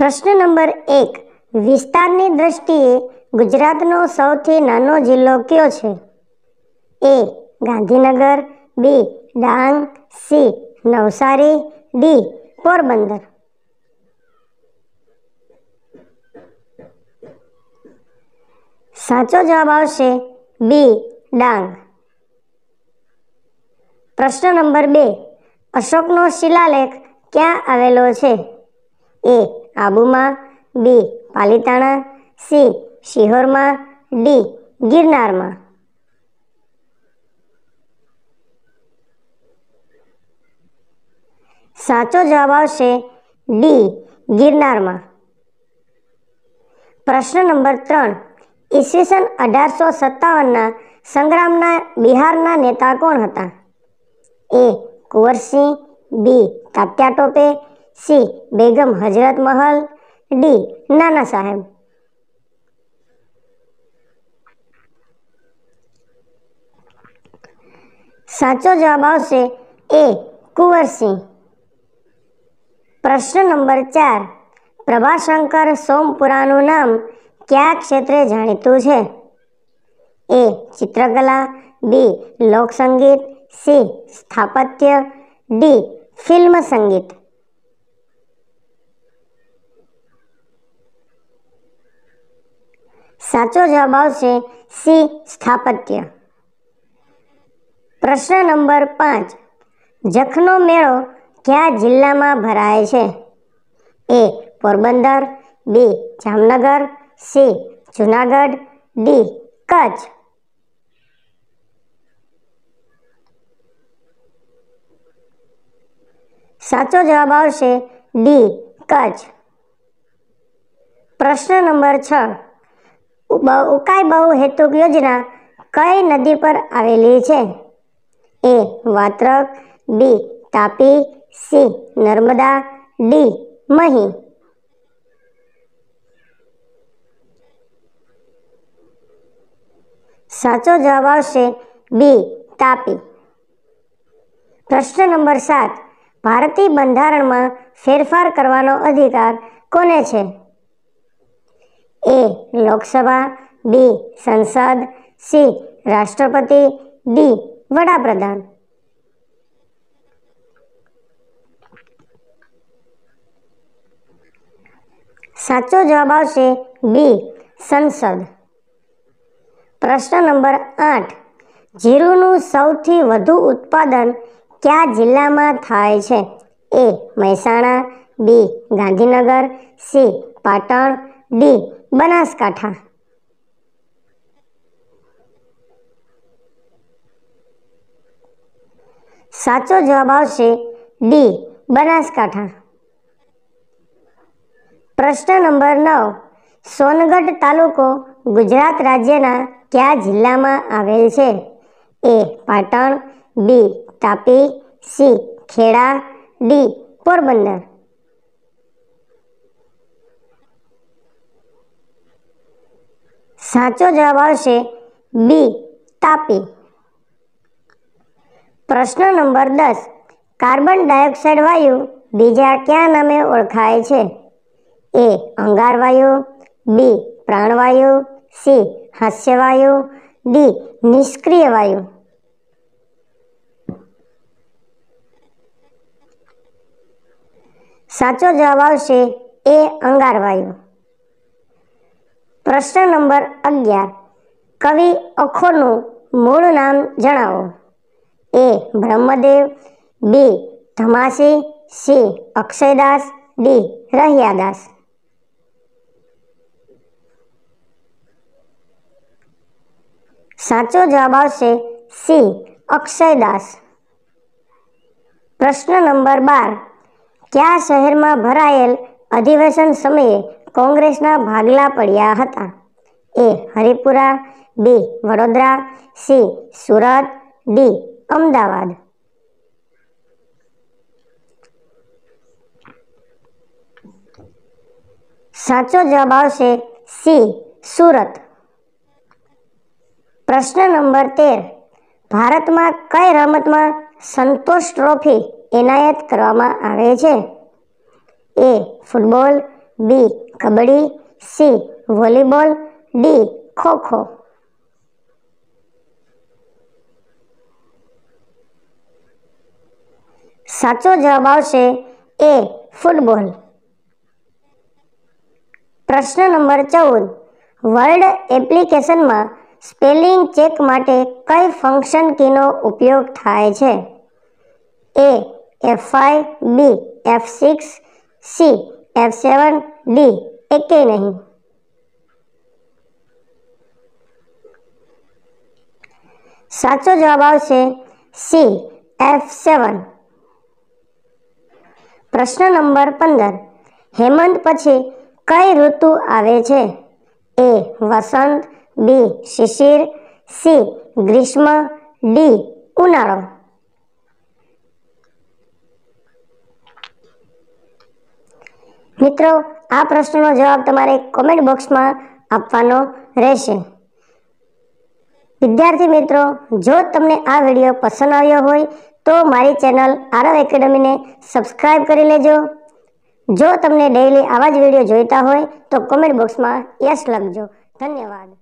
પ્રશ્ન નંબર એક વિસ્તારની દ્રષ્ટિએ ગુજરાતનો સૌથી નાનો જિલ્લો કયો છે A Gandhinagar B Dang C Navsari D Porbandar સાચો જવાબ આવશે બી ડાંગ પ્રશ્ન નંબર બે અશોકનો શિલાલેખ ક્યાં આવેલો છે એ આબુમાં બી પાલીતાણા સી શિહોરમાં ડી ગિરનારમાં સાચો જવાબ આવશે ડી ગિરનારમાં પ્રશ્ન નંબર ત્રણ ઈસવીસન અઢારસો સત્તાવનના સંગ્રામના બિહારના નેતા કોણ હતા A Kunwarsingh B Tatya Tope C Begum Hazrat Mahal D Nana Sahib સાચો જવાબ આવશે એ કુંવરસિંહ પ્રશ્ન નંબર ચાર પ્રભાશંકર સોમપુરાનું નામ કયા ક્ષેત્રે જાણીતું છે એ ચિત્રકલા બી લોકસંગીત સી સ્થાપત્ય ડી ફિલ્મ સંગીત સાચો જવાબ આવશે સી સ્થાપત્ય પ્રશ્ન નંબર પાંચ જખનો મેળો કયા જિલ્લામાં ભરાય છે A Porbandar B Jamnagar C Junagadh D Kutch સાચો જવાબ આવશે ડી કચ્છ પ્રશ્ન નંબર છ ઉકાઈ બહુ હેતુક યોજના કઈ નદી પર આવેલી છે A Vatrak B Tapi C Narmada D Mahi સાચો જવાબ આવશે બી તાપી પ્રશ્ન નંબર સાત ભારતીય બંધારણમાં ફેરફાર કરવાનો અધિકાર કોને છે એ લોકસભા બી સંસદ સી રાષ્ટ્રપતિ ડી વડાપ્રધાન સાચો જવાબ આવશે બી સંસદ પ્રશ્ન નંબર આઠ જીરુનું સૌથી વધુ ઉત્પાદન કયા જિલ્લામાં થાય છે A Mehsana B Gandhinagar C Patan D Banaskantha સાચો જવાબ આવશે ડી બનાસકાંઠા પ્રશ્ન નંબર નવ સોનગઢ તાલુકો ગુજરાત રાજ્યના કયા જિલ્લામાં આવેલ છે A Patan B Tapi C Kheda D Porbandar સાચો જવાબ આવશે બી તાપી પ્રશ્ન નંબર દસ કાર્બન ડાયોક્સાઇડ વાયુ બીજા ક્યાં નામે ઓળખાય છે એ અંગાર વાયુ બી પ્રાણવાયુ સી હાસ્યવાયુ ડી નિષ્ક્રિય વાયુ સાચો જવાબ આવશે એ અંગાર વાયુ પ્રશ્ન નંબર અગિયાર કવિ અખોનું મૂળ નામ જણાવો A Brahmdev B Dhamasi C Akshaydas D Rahyadas સાચો જવાબ આવશે સી અક્ષયદાસ પ્રશ્ન નંબર બાર કયા શહેરમાં ભરાયેલ અધિવેશન સમયે કોંગ્રેસના ભાગલા પડ્યા હતા A Haripura B Vadodara C Surat D Ahmedabad સાચો જવાબ આવશે સી સુરત પ્રશ્ન નંબર તેર ભારતમાં કઈ રમતમાં સંતોષ ટ્રોફી એનાયત કરવામાં આવે છે A football B kabaddi C volleyball D kho kho સાચો જવાબ આવશે એ ફૂટબોલ પ્રશ્ન નંબર ચૌદ વર્ડ એપ્લિકેશનમાં સ્પેલિંગ ચેક માટે કઈ ફંક્શન કીનો ઉપયોગ થાય છે A F five B F six C F seven D એકે નહીં સાચો જવાબ આવશે સી એફ સેવન પ્રશ્ન નંબર પંદર હેમંત પછી કઈ ઋતુ આવે છે એ વસંત બી શિશિર સી ગ્રીષ્મ ડી ઉનાળો મિત્રો આ પ્રશ્નનો જવાબ તમારે કોમેન્ટ બોક્સમાં આપવાનો રહેશે વિદ્યાર્થી મિત્રો જો તમને આ વિડીયો પસંદ આવ્યો હોય તો મારી ચેનલ આરવ એકેડમીને સબસ્ક્રાઈબ કરી લેજો જો તમને ડેઇલી આવા જ વિડીયો જોઈતા હોય તો કોમેન્ટ બોક્સમાં યસ લખજો ધન્યવાદ